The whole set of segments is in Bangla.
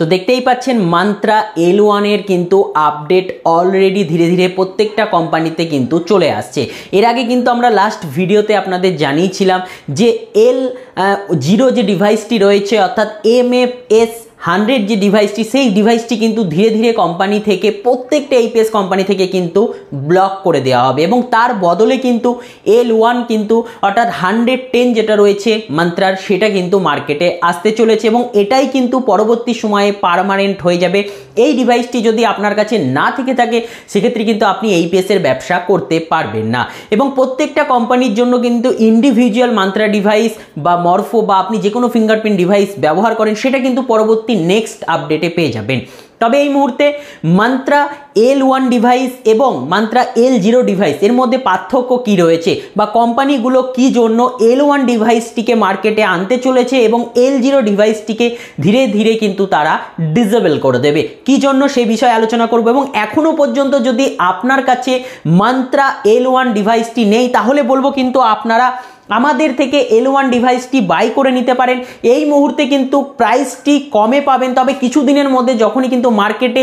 তো দেখতেই পাচ্ছেন মান্ত্রা এল ওয়ানের কিন্তু আপডেট অলরেডি ধীরে ধীরে প্রত্যেকটা কোম্পানিতে কিন্তু চলে আসছে এর আগে কিন্তু আমরা লাস্ট ভিডিওতে আপনাদের জানিয়েছিলাম যে এল জিরো যে ডিভাইসটি রয়েছে অর্থাৎ এম এফ এস হান্ড্রেড যে ডিভাইসটি সেই ডিভাইসটি কিন্তু ধীরে ধীরে কোম্পানি থেকে প্রত্যেকটা এইপিএস কোম্পানি থেকে কিন্তু ব্লক করে দেওয়া হবে এবং তার বদলে কিন্তু এল ওয়ান কিন্তু অর্থাৎ হান্ড্রেড টেন যেটা রয়েছে মান্ত্রার সেটা কিন্তু মার্কেটে আসতে চলেছে এবং এটাই কিন্তু পরবর্তী সময়ে পারমানেন্ট হয়ে যাবে এই ডিভাইসটি যদি আপনার কাছে না থেকে থাকে সেক্ষেত্রে কিন্তু আপনি এইপিএসের ব্যবসা করতে পারবেন না এবং প্রত্যেকটা কোম্পানির জন্য কিন্তু ইন্ডিভিজুয়াল মান্ত্রা ডিভাইস বা মর্ফো বা আপনি যে কোনো ফিঙ্গারপ্রিন্ট ডিভাইস ব্যবহার করেন সেটা কিন্তু পরবর্তী পরবর্তী নেক্সট আপডেটে পেয়ে যাবেন তবে এই মুহূর্তে মান্ত্রা এল ওয়ান ডিভাইস এবং মান্ত্রা এল জিরো ডিভাইস এর মধ্যে পার্থক্য কি রয়েছে বা কোম্পানিগুলো কি জন্য এল ওয়ান ডিভাইসটিকে মার্কেটে আনতে চলেছে এবং এল জিরো ডিভাইসটিকে ধীরে ধীরে কিন্তু তারা ডিজেবল করে দেবে কি জন্য সে বিষয়ে আলোচনা করব এবং এখনও পর্যন্ত যদি আপনার কাছে মান্ত্রা এল ওয়ান ডিভাইসটি নেই তাহলে বলবো কিন্তু আপনারা আমাদের থেকে এল ওয়ান ডিভাইসটি বাই করে নিতে পারেন এই মুহূর্তে কিন্তু প্রাইসটি কমে পাবেন তবে কিছু দিনের মধ্যে যখনই কিন্তু মার্কেটে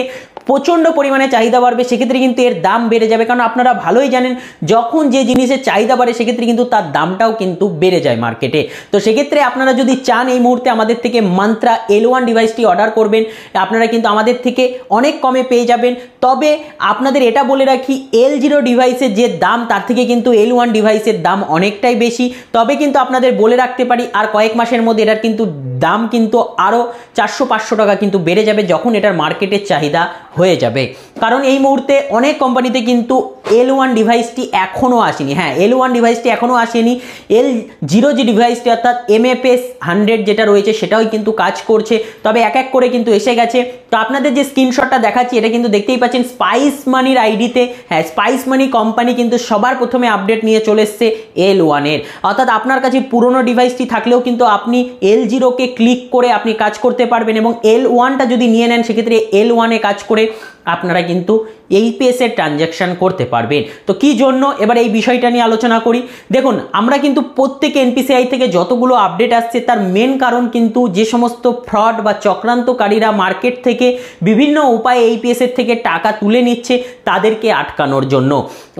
প্রচণ্ড পরিমাণে চাহিদা বাড়বে সেক্ষেত্রে কিন্তু এর দাম বেড়ে যাবে কারণ আপনারা ভালোই জানেন যখন যে জিনিসের চাহিদা বাড়ে সেক্ষেত্রে কিন্তু তার দামটাও কিন্তু বেড়ে যায় মার্কেটে তো সেক্ষেত্রে আপনারা যদি চান এই মুহূর্তে আমাদের থেকে মান্ত্রা এল ওয়ান ডিভাইসটি অর্ডার করবেন আপনারা কিন্তু আমাদের থেকে অনেক কমে পেয়ে যাবেন তবে আপনাদের এটা বলে রাখি এল জিরো ডিভাইসের যে দাম তার থেকে কিন্তু এল ওয়ান ডিভাইসের দাম অনেকটাই বেশি তবে কিন্তু আপনাদের বলে রাখতে পারি আর কয়েক মাসের মধ্যে এটার কিন্তু দাম কিন্তু আরও চারশো পাঁচশো টাকা কিন্তু বেড়ে যাবে যখন এটার মার্কেটের চাহিদা হয়ে যাবে কারণ এই মুহূর্তে অনেক কোম্পানিতে কিন্তু এল ওয়ান ডিভাইসটি এখনও আসেনি হ্যাঁ এল ওয়ান ডিভাইসটি এখনও আসেনি এল জিরো যে ডিভাইসটি অর্থাৎ এম এফ এস হান্ড্রেড যেটা রয়েছে সেটাও কিন্তু কাজ করছে তবে এক এক করে কিন্তু এসে গেছে তো আপনাদের যে স্ক্রিনশটটা দেখাচ্ছি এটা কিন্তু দেখতেই পাচ্ছেন স্পাইস মানির আইডিতে হ্যাঁ স্পাইস মানি কোম্পানি কিন্তু সবার প্রথমে আপডেট নিয়ে চলে এসছে এল ওয়ানের অর্থাৎ আপনার কাছে পুরনো ডিভাইসটি থাকলেও কিন্তু আপনি এল জিরোকে ক্লিক করে আপনি কাজ করতে পারবেন এবং এল ওয়ানটা যদি নিয়ে নেন সেক্ষেত্রে এল ওয়ানে কাজ করে আপনারা কিন্তু এইপিএসের ট্রানজ্যাকশান করতে পারবেন তো কি জন্য এবার এই বিষয়টা নিয়ে আলোচনা করি দেখুন আমরা কিন্তু প্রত্যেক এনপিসিআই থেকে যতগুলো আপডেট আসছে তার মেন কারণ কিন্তু যে সমস্ত ফ্রড বা চক্রান্তকারীরা মার্কেট থেকে বিভিন্ন উপায়ে এইপিএসের থেকে টাকা তুলে নিচ্ছে তাদেরকে আটকানোর জন্য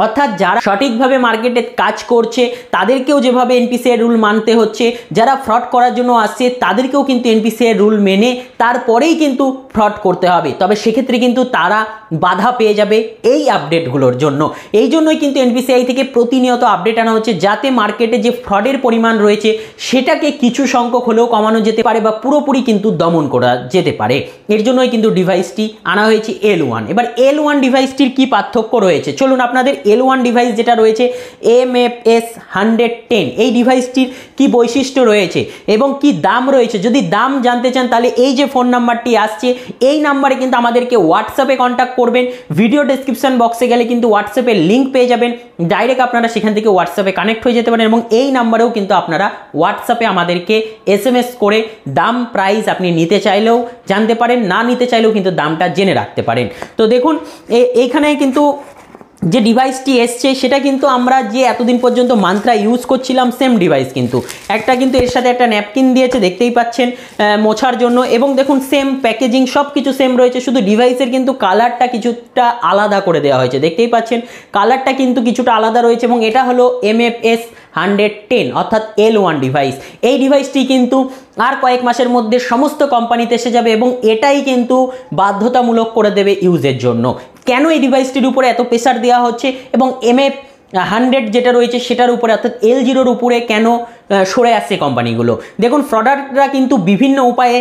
অর্থাৎ যারা সঠিকভাবে মার্কেটে কাজ করছে তাদেরকেও যেভাবে এনপিসিআই রুল মানতে হচ্ছে যারা ফ্রড করার জন্য আসছে তাদেরকেও কিন্তু এনপিসিআই রুল মেনে তারপরেই কিন্তু ফ্রড করতে হবে তবে সেক্ষেত্রে কিন্তু তারা তারা বাধা পেয়ে যাবে এই আপডেটগুলোর জন্য এই জন্যই কিন্তু এনবিসিআই থেকে প্রতিনিয়ত আপডেট আনা হচ্ছে যাতে মার্কেটে যে ফ্রডের পরিমাণ রয়েছে সেটাকে কিছু সংখ্যক হলেও কমানো যেতে পারে বা পুরোপুরি কিন্তু দমন করা যেতে পারে এর জন্যই কিন্তু ডিভাইসটি আনা হয়েছে এল ওয়ান এবার এল ওয়ান ডিভাইসটির কী পার্থক্য রয়েছে চলুন আপনাদের এল ওয়ান ডিভাইস যেটা রয়েছে M F S hundred ten এই ডিভাইসটির কি বৈশিষ্ট্য রয়েছে এবং কি দাম রয়েছে যদি দাম জানতে চান তাহলে এই যে ফোন নাম্বারটি আসছে এই নাম্বারে কিন্তু আমাদেরকে হোয়াটসঅ্যাপে কন্ট্যাক্ট করবেন ভিডিও ডেসক্রিপশন বক্সে গেলে কিন্তু হোয়াটসঅ্যাপের লিঙ্ক পেয়ে যাবেন ডাইরেক্ট আপনারা সেখান থেকে হোয়াটসঅ্যাপে কানেক্ট হয়ে যেতে পারেন এবং এই নাম্বারেও কিন্তু আপনারা হোয়াটসঅ্যাপে আমাদেরকে এস করে দাম প্রাইস আপনি নিতে চাইলেও জানতে পারেন না নিতে চাইলেও কিন্তু দামটা জেনে রাখতে পারেন তো দেখুন এইখানে কিন্তু যে ডিভাইসটি এসছে সেটা কিন্তু আমরা যে এতদিন পর্যন্ত মান্ত্রা ইউজ করছিলাম সেম ডিভাইস কিন্তু একটা কিন্তু এর সাথে একটা ন্যাপকিন দিয়েছে দেখতেই পাচ্ছেন মোছার জন্য এবং দেখুন সেম প্যাকেজিং সব কিছু সেম রয়েছে শুধু ডিভাইসের কিন্তু কালারটা কিছুটা আলাদা করে দেওয়া হয়েছে দেখতেই পাচ্ছেন কালারটা কিন্তু কিছুটা আলাদা রয়েছে এবং এটা হলো M F S hundred ten অর্থাৎ এল ওয়ান ডিভাইস এই ডিভাইসটি কিন্তু আর কয়েক মাসের মধ্যে সমস্ত কোম্পানিতে এসে যাবে এবং এটাই কিন্তু বাধ্যতামূলক করে দেবে ইউজের জন্য কেন এই ডিভাইসটির উপরে এত প্রেশার দেওয়া হচ্ছে এবং এমএফ হান্ড্রেড যেটা রয়েছে সেটার উপরে অর্থাৎ এল জিরোর উপরে কেন সরে আসছে কোম্পানিগুলো দেখুন ফ্রডাররা কিন্তু বিভিন্ন উপায়ে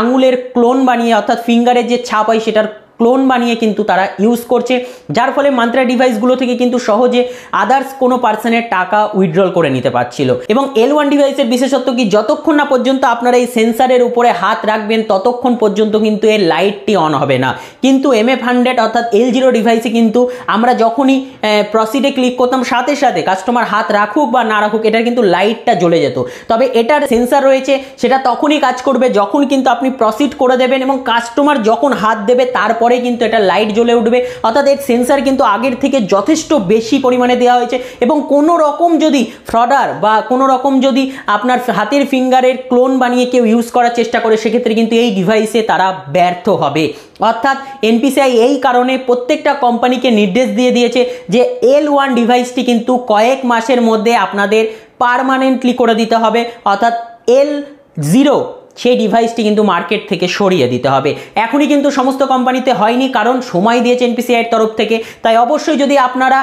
আঙুলের ক্লোন বানিয়ে অর্থাৎ ফিঙ্গারের যে ছাপ হয় সেটার ক্লোন বানিয়ে কিন্তু তারা ইউজ করছে যার ফলে মান্ত্রা ডিভাইসগুলো থেকে কিন্তু সহজে আদার্স কোনো পার্সনের টাকা উইথড্রল করে নিতে পারছিল এবং এল ওয়ান ডিভাইসের বিশেষত্ব কি যতক্ষণ না পর্যন্ত আপনারা এই সেন্সারের উপরে হাত রাখবেন ততক্ষণ পর্যন্ত কিন্তু এর লাইটটি অন হবে না কিন্তু এম এফ হান্ড্রেড অর্থাৎ এল জিরো ডিভাইসে কিন্তু আমরা যখনই প্রসিডে ক্লিক করতাম সাথে সাথে কাস্টমার হাত রাখুক বা না রাখুক এটার কিন্তু লাইটটা জ্বলে যেত তবে এটার সেন্সার রয়েছে সেটা তখনই কাজ করবে যখন কিন্তু আপনি প্রসিড করে দেবেন এবং কাস্টমার যখন হাত দেবে তারপর পরে কিন্তু এটা লাইট জ্বলে উঠবে অর্থাৎ এর সেন্সার কিন্তু আগের থেকে যথেষ্ট বেশি পরিমাণে দেওয়া হয়েছে এবং কোনো রকম যদি ফ্রডার বা কোনো রকম যদি আপনার হাতের ফিঙ্গারের ক্লোন বানিয়ে কেউ ইউজ করার চেষ্টা করে সেক্ষেত্রে কিন্তু এই ডিভাইসে তারা ব্যর্থ হবে অর্থাৎ এনপিসিআই এই কারণে প্রত্যেকটা কোম্পানিকে নির্দেশ দিয়ে দিয়েছে যে এল ওয়ান ডিভাইসটি কিন্তু কয়েক মাসের মধ্যে আপনাদের পারমানেন্টলি করে দিতে হবে অর্থাৎ এল জিরো সেই ডিভাইসটি কিন্তু মার্কেট থেকে সরিয়ে দিতে হবে এখনই কিন্তু সমস্ত কোম্পানিতে হয়নি কারণ সময় দিয়েছে এনপিসিআইয়ের তরফ থেকে তাই অবশ্যই যদি আপনারা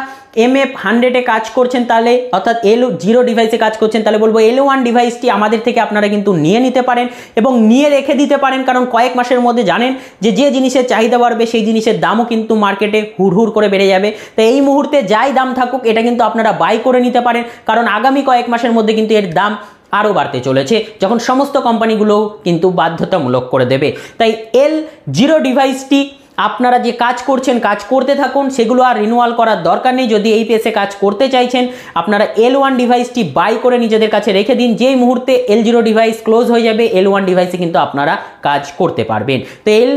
এম এফ হান্ড্রেডে কাজ করছেন তাহলে অর্থাৎ এল জিরো ডিভাইসে কাজ করছেন তাহলে বলবো এল ওয়ান ডিভাইসটি আমাদের থেকে আপনারা কিন্তু নিয়ে নিতে পারেন এবং নিয়ে রেখে দিতে পারেন কারণ কয়েক মাসের মধ্যে জানেন যে যে জিনিসের চাহিদা বাড়বে সেই জিনিসের দামও কিন্তু মার্কেটে হুড় করে বেড়ে যাবে তো এই মুহূর্তে যাই দাম থাকুক এটা কিন্তু আপনারা বাই করে নিতে পারেন কারণ আগামী কয়েক মাসের মধ্যে কিন্তু এর দাম আরও বাড়তে চলেছে যখন সমস্ত কোম্পানিগুলোও কিন্তু বাধ্যতামূলক করে দেবে তাই এল জিরো ডিভাইসটি আপনারা যে কাজ করছেন কাজ করতে থাকুন সেগুলো আর রিনুয়াল করার দরকার নেই যদি এই পেসে কাজ করতে চাইছেন আপনারা এল ওয়ান ডিভাইসটি বাই করে নিজেদের কাছে রেখে দিন যেই মুহূর্তে এল জিরো ডিভাইস ক্লোজ হয়ে যাবে এল ওয়ান ডিভাইসে কিন্তু আপনারা কাজ করতে পারবেন তো এল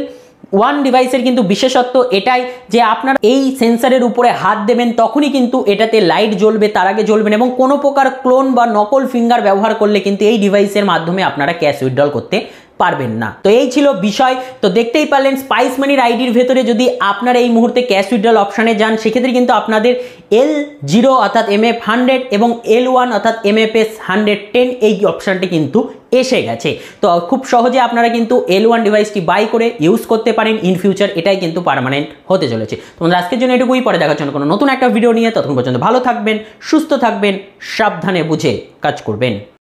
ওয়ান ডিভাইসের কিন্তু বিশেষত্ব এটাই যে আপনারা এই সেন্সারের উপরে হাত দেবেন তখনই কিন্তু এটাতে লাইট জ্বলবে তার আগে জ্বলবেন এবং কোনো প্রকার ক্লোন বা নকল ফিঙ্গার ব্যবহার করলে কিন্তু এই ডিভাইসের মাধ্যমে আপনারা ক্যাশ উইথড্রল করতে পারবেন না তো এই ছিল বিষয় তো দেখতেই পারলেন স্পাইস মানির আইডির ভেতরে যদি আপনারা এই মুহূর্তে ক্যাশ উইড্রল অপশানে যান সেক্ষেত্রে কিন্তু আপনাদের এল জিরো অর্থাৎ এম এফ হান্ড্রেড এবং এল ওয়ান অর্থাৎ M F S hundred ten এই অপশানটি কিন্তু এসে গেছে তো খুব সহজে আপনারা কিন্তু এল ওয়ান ডিভাইসটি বাই করে ইউজ করতে পারেন ইন ফিউচার এটাই কিন্তু পারমানেন্ট হতে চলেছে তোমাদের আজকের জন্য এটুকুই পরে দেখার জন্য কোনো নতুন একটা ভিডিও নিয়ে ততক্ষণ পর্যন্ত ভালো থাকবেন সুস্থ থাকবেন সাবধানে বুঝে কাজ করবেন